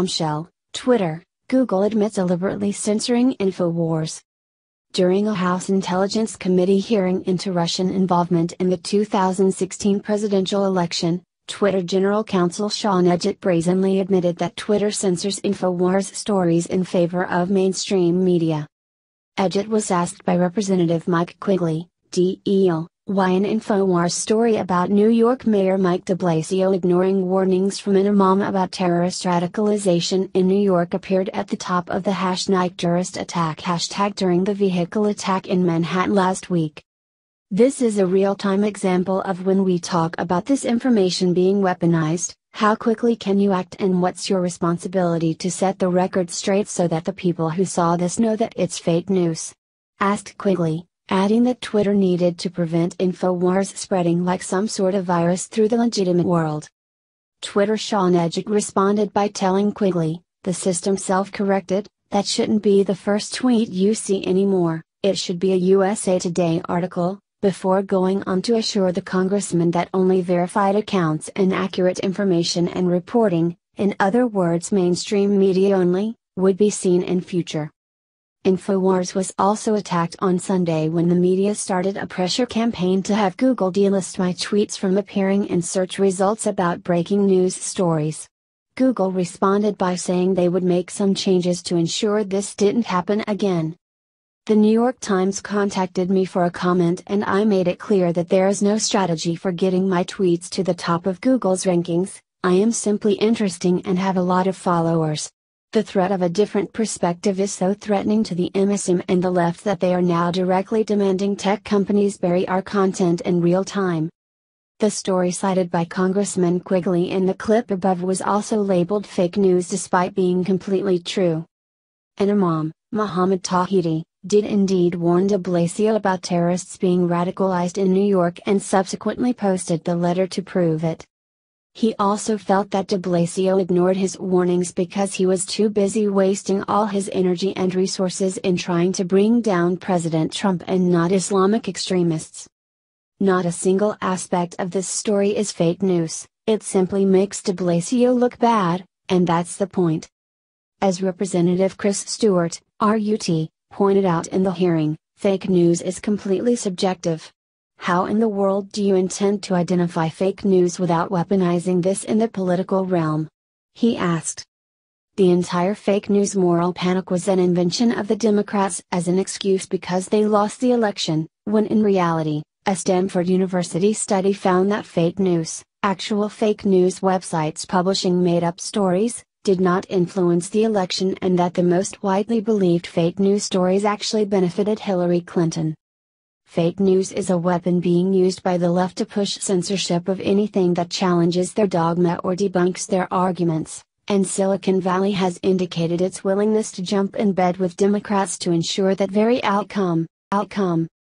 bombshell, Twitter, Google admits deliberately censoring InfoWars. During a House Intelligence Committee hearing into Russian involvement in the 2016 presidential election, Twitter General Counsel Sean Edgett brazenly admitted that Twitter censors InfoWars stories in favor of mainstream media. Edgett was asked by Representative Mike Quigley, DEL, why an InfoWars story about New York Mayor Mike de Blasio ignoring warnings from an imam about terrorist radicalization in New York appeared at the top of the hashtag terrorist attack hashtag during the vehicle attack in Manhattan last week. This is a real-time example of when we talk about this information being weaponized, how quickly can you act and what's your responsibility to set the record straight so that the people who saw this know that it's fake news? Asked Quigley adding that Twitter needed to prevent InfoWars spreading like some sort of virus through the legitimate world. Twitter Sean Edgett responded by telling Quigley, the system self corrected, that shouldn't be the first tweet you see anymore, it should be a USA Today article, before going on to assure the congressman that only verified accounts and accurate information and reporting, in other words mainstream media only, would be seen in future. InfoWars was also attacked on Sunday when the media started a pressure campaign to have Google delist my tweets from appearing in search results about breaking news stories. Google responded by saying they would make some changes to ensure this didn't happen again. The New York Times contacted me for a comment, and I made it clear that there is no strategy for getting my tweets to the top of Google's rankings, I am simply interesting and have a lot of followers. The threat of a different perspective is so threatening to the MSM and the left that they are now directly demanding tech companies bury our content in real time. The story cited by Congressman Quigley in the clip above was also labeled fake news despite being completely true. An imam, Muhammad Tahiti, did indeed warn de Blasio about terrorists being radicalized in New York and subsequently posted the letter to prove it. He also felt that de Blasio ignored his warnings because he was too busy wasting all his energy and resources in trying to bring down President Trump and not Islamic extremists. Not a single aspect of this story is fake news, it simply makes de Blasio look bad, and that's the point. As Representative Chris Stewart, RUT, pointed out in the hearing, fake news is completely subjective. How in the world do you intend to identify fake news without weaponizing this in the political realm? He asked. The entire fake news moral panic was an invention of the Democrats as an excuse because they lost the election, when in reality, a Stanford University study found that fake news, actual fake news websites publishing made up stories, did not influence the election and that the most widely believed fake news stories actually benefited Hillary Clinton. Fake news is a weapon being used by the left to push censorship of anything that challenges their dogma or debunks their arguments, and Silicon Valley has indicated its willingness to jump in bed with Democrats to ensure that very outcome, outcome,